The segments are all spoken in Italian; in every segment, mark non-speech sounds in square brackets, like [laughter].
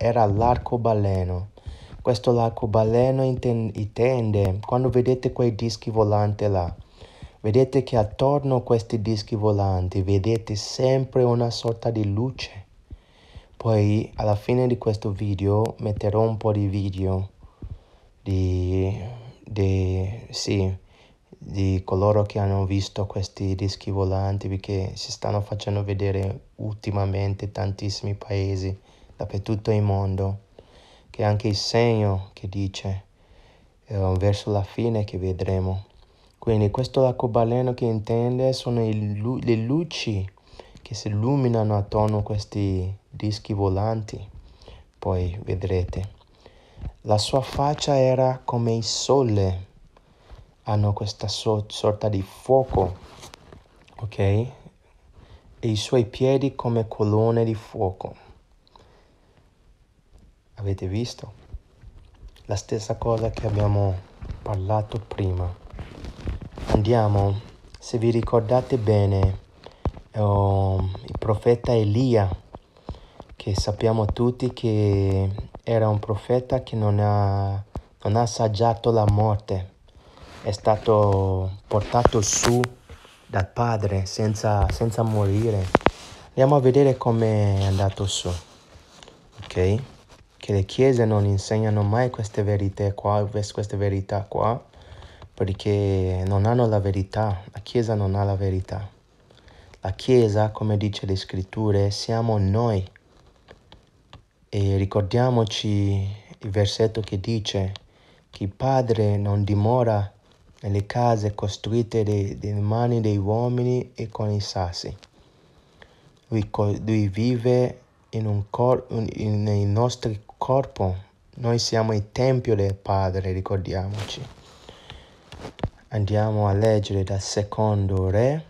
era l'arcobaleno. Questo l'arcobaleno intende, quando vedete quei dischi volanti là, vedete che attorno a questi dischi volanti vedete sempre una sorta di luce. Poi alla fine di questo video metterò un po' di video di, di, sì, di coloro che hanno visto questi dischi volanti perché si stanno facendo vedere ultimamente tantissimi paesi dappertutto il mondo, che anche il segno che dice eh, verso la fine che vedremo. Quindi questo arcobaleno che intende sono lu le luci che si illuminano attorno a questi dischi volanti, poi vedrete. La sua faccia era come il sole, hanno questa so sorta di fuoco, ok? E i suoi piedi come colonne di fuoco avete visto? La stessa cosa che abbiamo parlato prima. Andiamo, se vi ricordate bene, oh, il profeta Elia, che sappiamo tutti che era un profeta che non ha, non ha assaggiato la morte, è stato portato su dal Padre senza, senza morire. Andiamo a vedere come è andato su. Ok? che le chiese non insegnano mai queste verità qua, queste verità qua, perché non hanno la verità, la chiesa non ha la verità. La chiesa, come dice le scritture, siamo noi. E ricordiamoci il versetto che dice che il Padre non dimora nelle case costruite dalle mani degli uomini e con i sassi. Lui, lui vive in, cor, in, nei nostri corpo, noi siamo il Tempio del Padre, ricordiamoci. Andiamo a leggere dal secondo re,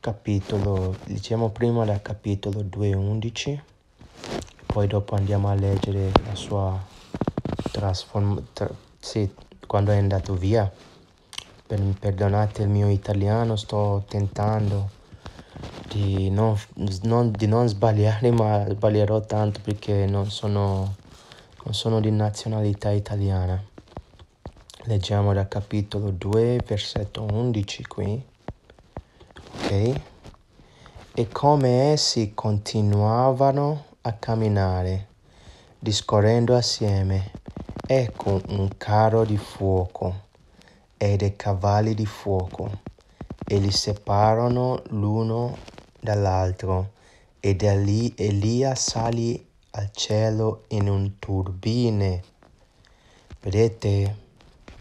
capitolo, diciamo prima dal capitolo 2.11, poi dopo andiamo a leggere la sua trasformazione, tra, sì, quando è andato via. perdonate il mio italiano, sto tentando di non, non, di non sbagliare, ma sbaglierò tanto perché non sono, non sono di nazionalità italiana. Leggiamo dal capitolo 2, versetto 11 qui. Ok? E come essi continuavano a camminare, discorrendo assieme, ecco un carro di fuoco e dei cavalli di fuoco e li separano l'uno dall'altro e da lì Elia salì al cielo in un turbine. Vedete,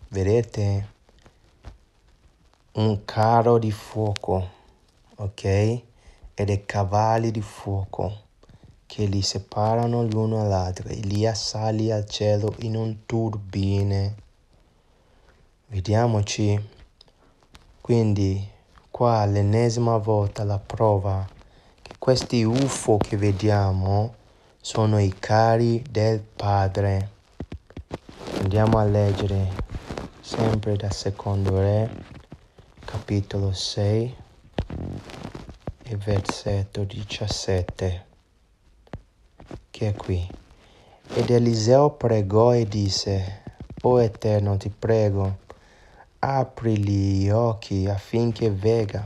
vedete un carro di fuoco, ok? E dei cavalli di fuoco che li separano l'uno all'altro. Elia salì al cielo in un turbine. Vediamoci. Quindi qua l'ennesima volta la prova che questi UFO che vediamo sono i cari del Padre. Andiamo a leggere sempre da secondo Re, capitolo 6 e versetto 17, che è qui. Ed Eliseo pregò e disse, O Eterno, ti prego, apri gli occhi affinché vega.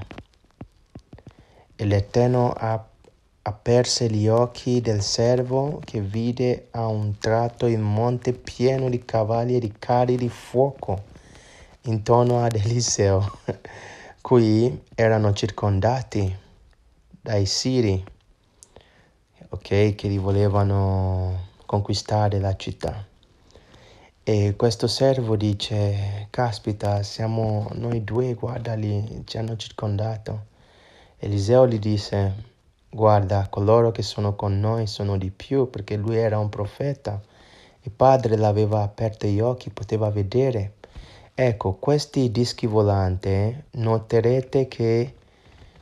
E l'Eterno aperse gli occhi del servo che vide a un tratto il monte pieno di cavalli e di carri di fuoco intorno ad Eliseo, [laughs] cui erano circondati dai Siri, ok, che li volevano conquistare la città. E questo servo dice, caspita, siamo noi due, guarda lì, ci hanno circondato. Eliseo gli disse, guarda, coloro che sono con noi sono di più, perché lui era un profeta. Il padre l'aveva aperto gli occhi, poteva vedere. Ecco, questi dischi volanti, noterete che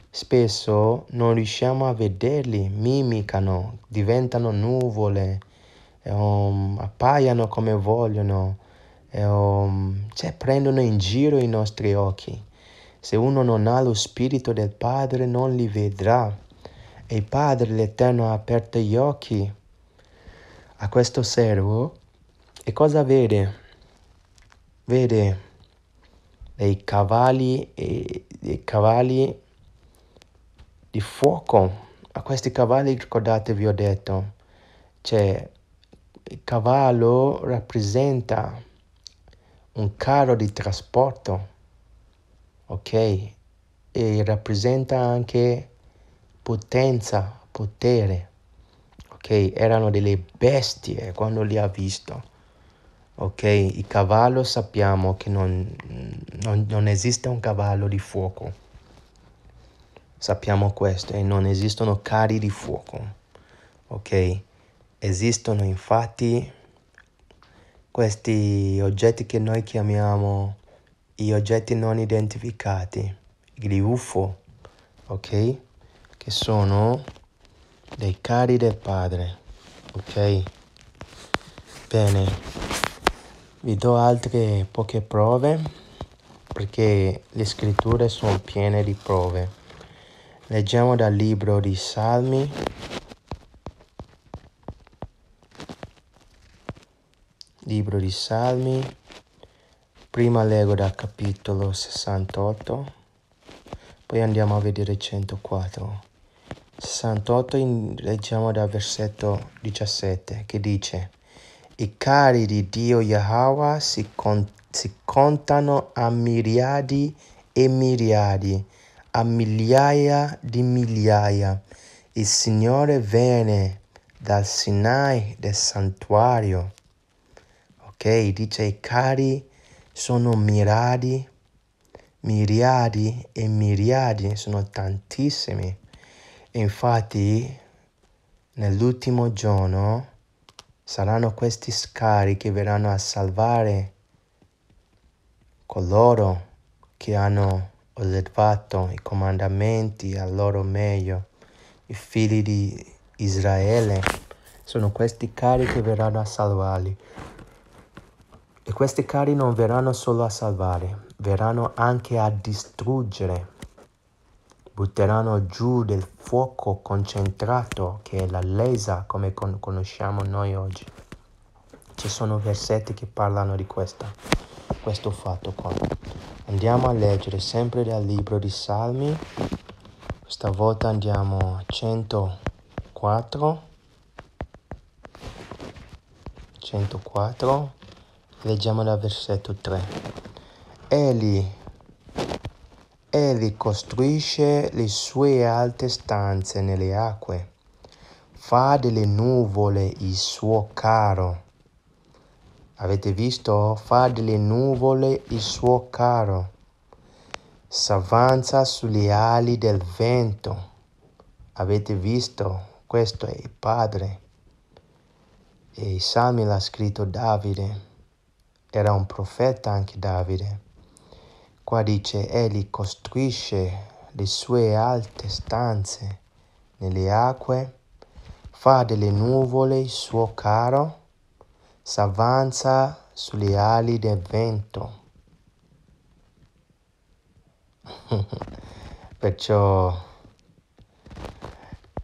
spesso non riusciamo a vederli, mimicano, diventano nuvole um, appaiano come vogliono, um, cioè prendono in giro i nostri occhi. Se uno non ha lo spirito del Padre non li vedrà. E il Padre l'Eterno ha aperto gli occhi a questo servo. E cosa vede? Vede dei cavalli, e, dei cavalli di fuoco. A questi cavalli, ricordatevi, ho detto, c'è cavallo rappresenta un carro di trasporto, ok? E rappresenta anche potenza, potere, ok? Erano delle bestie quando li ha visto, ok? Il cavallo sappiamo che non, non, non esiste un cavallo di fuoco, sappiamo questo, e non esistono carri di fuoco, ok? Esistono infatti questi oggetti che noi chiamiamo gli oggetti non identificati, gli UFO, ok? Che sono dei cari del padre, ok? Bene, vi do altre poche prove perché le scritture sono piene di prove. Leggiamo dal libro di Salmi Libro di Salmi, prima leggo dal capitolo 68, poi andiamo a vedere 104. 68 in, leggiamo dal versetto 17 che dice I cari di Dio Yahweh si, con, si contano a miriadi e miriadi, a migliaia di migliaia. Il Signore viene dal Sinai del santuario ok? Dice cari sono miradi, miriadi e miriadi, sono tantissimi. Infatti nell'ultimo giorno saranno questi scari che verranno a salvare coloro che hanno osservato i comandamenti al loro meglio, i figli di Israele. Sono questi cari che verranno a salvarli questi cari non verranno solo a salvare, verranno anche a distruggere. Butteranno giù del fuoco concentrato che è la lesa come con- conosciamo noi oggi. Ci sono versetti che parlano di questa, questo fatto qua. Andiamo a leggere sempre dal libro di Salmi. Stavolta andiamo a 104. 104 Leggiamo dal versetto 3. Eli, Eli costruisce le sue alte stanze nelle acque, fa delle nuvole il suo caro. Avete visto? Fa delle nuvole il suo caro. S'avanza sulle ali del vento. Avete visto? Questo è il Padre. E i Sami l'ha scritto Davide era un profeta anche Davide. Qua dice, egli costruisce le sue alte stanze nelle acque, fa delle nuvole il suo caro, s'avanza sulle ali del vento. [laughs] Perciò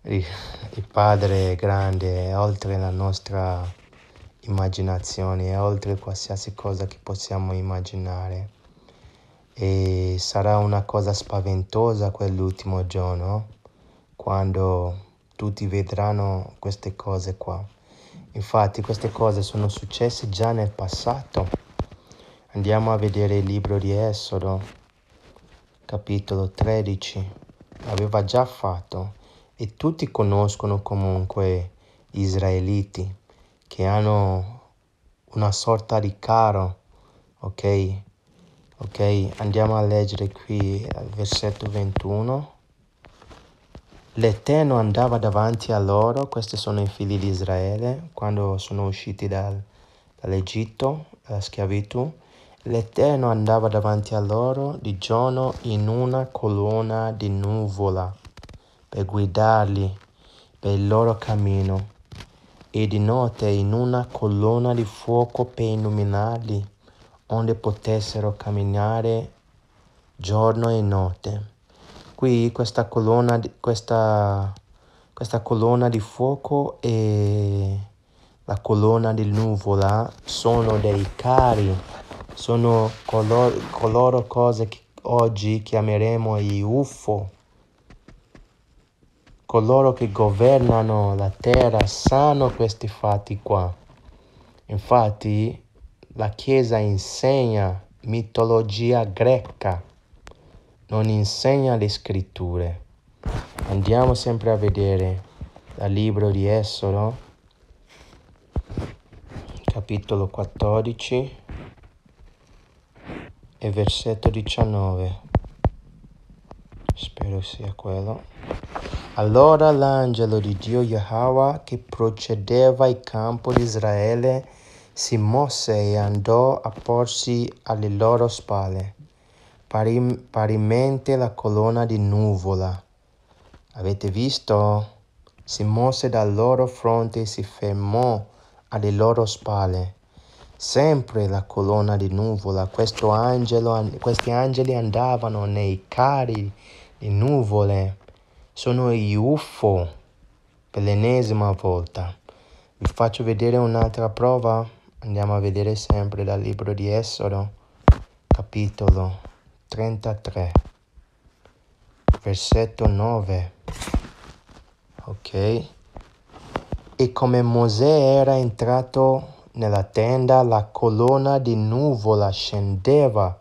il Padre è grande, è oltre la nostra immaginazione, è oltre qualsiasi cosa che possiamo immaginare. E sarà una cosa spaventosa quell'ultimo giorno, quando tutti vedranno queste cose qua. Infatti queste cose sono successe già nel passato. Andiamo a vedere il libro di Esodo, capitolo 13. L'aveva già fatto e tutti conoscono comunque gli israeliti che hanno una sorta di caro, ok? Ok, andiamo a leggere qui il versetto 21. L'Eterno andava davanti a loro, questi sono i figli di Israele, quando sono usciti dal, dall'Egitto, dalla schiavitù. L'Eterno andava davanti a loro di giorno in una colonna di nuvola per guidarli per il loro cammino e di notte in una colonna di fuoco per illuminarli, onde potessero camminare giorno e notte. Qui questa colonna, questa, questa colonna di fuoco e la colonna di nuvola sono dei cari, sono coloro, coloro cose che oggi chiameremo i UFO coloro che governano la terra sanno questi fatti qua. Infatti la Chiesa insegna mitologia greca, non insegna le scritture. Andiamo sempre a vedere dal libro di Esodo, capitolo 14 e versetto 19. Spero sia quello. Allora l'angelo di Dio Yahweh che procedeva ai campo di Israele si mosse e andò a porsi alle loro spalle, Pari, parimente la colonna di nuvola. Avete visto? Si mosse dal loro fronte e si fermò alle loro spalle. Sempre la colonna di nuvola, angelo, questi angeli andavano nei cari di nuvole sono gli UFO per l'ennesima volta. Vi faccio vedere un'altra prova. Andiamo a vedere sempre dal libro di Esodo, capitolo 33, versetto 9. Ok? E come Mosè era entrato nella tenda, la colonna di nuvola scendeva,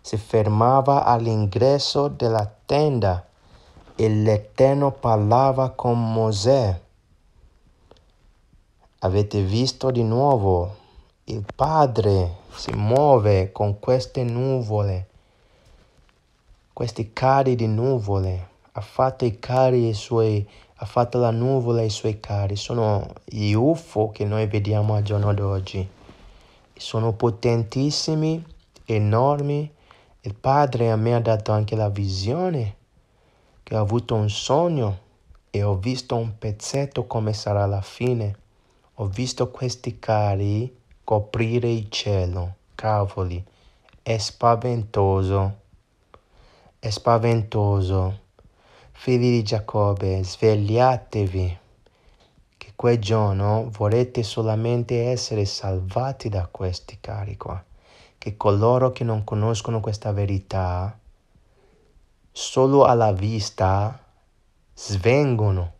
si fermava all'ingresso della tenda e l'Eterno parlava con Mosè. Avete visto di nuovo, il Padre si muove con queste nuvole, questi cari di nuvole. Ha fatto i cari i suoi, ha fatto la nuvola i suoi cari. Sono gli UFO che noi vediamo al giorno d'oggi. Sono potentissimi, enormi. Il Padre a me ha dato anche la visione e ho avuto un sogno e ho visto un pezzetto come sarà la fine. Ho visto questi cari coprire il cielo. Cavoli, è spaventoso. È spaventoso. Figli di Giacobbe, svegliatevi, che quel giorno vorrete solamente essere salvati da questi cari qua, che coloro che non conoscono questa verità solo alla vista svengono,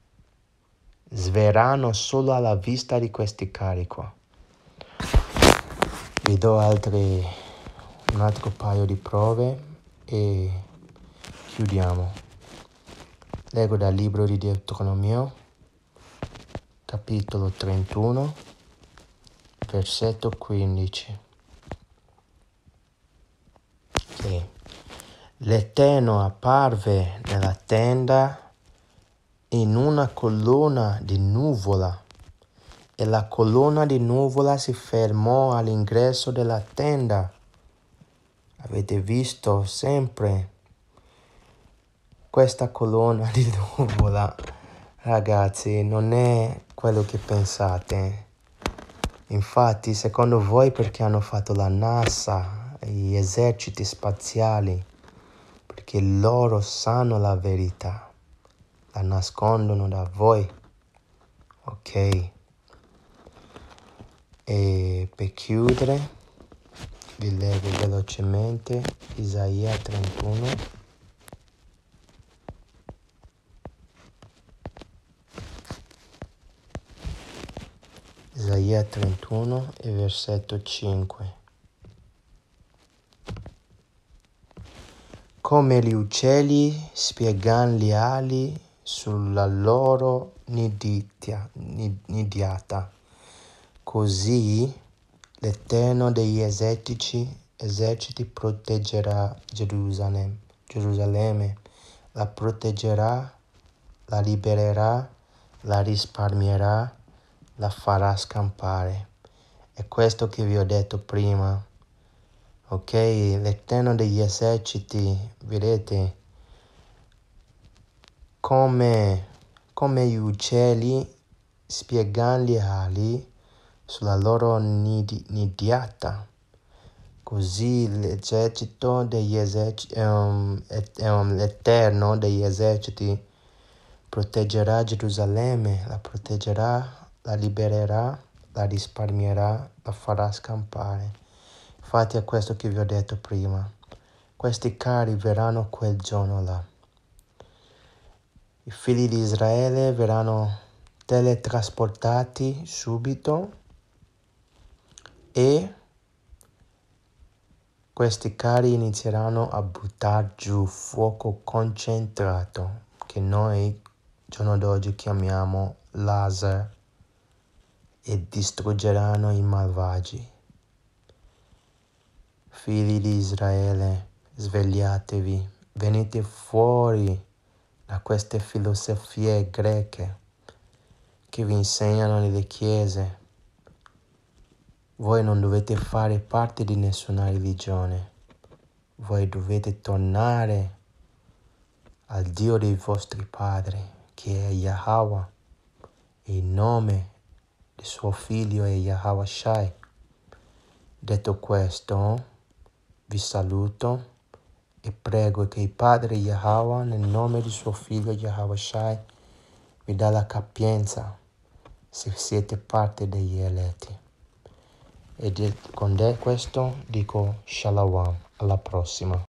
sveranno solo alla vista di questi cari qua. Vi do altri, un altro paio di prove e chiudiamo. Leggo dal libro di Deuteronomio, capitolo 31, versetto 15. l'Eterno apparve nella tenda in una colonna di nuvola e la colonna di nuvola si fermò all'ingresso della tenda. Avete visto sempre questa colonna di nuvola, ragazzi, non è quello che pensate. Infatti, secondo voi perché hanno fatto la NASA, gli eserciti spaziali? perché loro sanno la verità, la nascondono da voi, ok? E per chiudere vi leggo velocemente Isaia 31. Isaia 31 e versetto 5. come gli uccelli spiegano le ali sulla loro nidiata. Così l'Eterno degli eserciti, eserciti proteggerà Gerusalemme, Gerusalemme, la proteggerà, la libererà, la risparmierà, la farà scampare. È questo che vi ho detto prima ok? L'Eterno degli eserciti, vedete, come, come gli uccelli spiegano le ali sulla loro nid nidiata. Così l'esercito degli eserciti, um, ehm, et, um, l'Eterno degli eserciti proteggerà Gerusalemme, la proteggerà, la libererà, la risparmierà, la farà scampare. Fate a questo che vi ho detto prima. Questi cari verranno quel giorno là. I figli di Israele verranno teletrasportati subito e questi cari inizieranno a buttare giù fuoco concentrato che noi giorno d'oggi chiamiamo laser e distruggeranno i malvagi. Figli di Israele, svegliatevi, venite fuori da queste filosofie greche che vi insegnano nelle chiese. Voi non dovete fare parte di nessuna religione, voi dovete tornare al Dio dei vostri padri, che è Yahweh, il nome di suo figlio è Yahweh Shai. Detto questo, vi saluto e prego che il Padre Yahweh, nel nome di suo figlio Yahweh Shai, vi dà la capienza se siete parte degli eletti. E con questo dico shalom, alla prossima.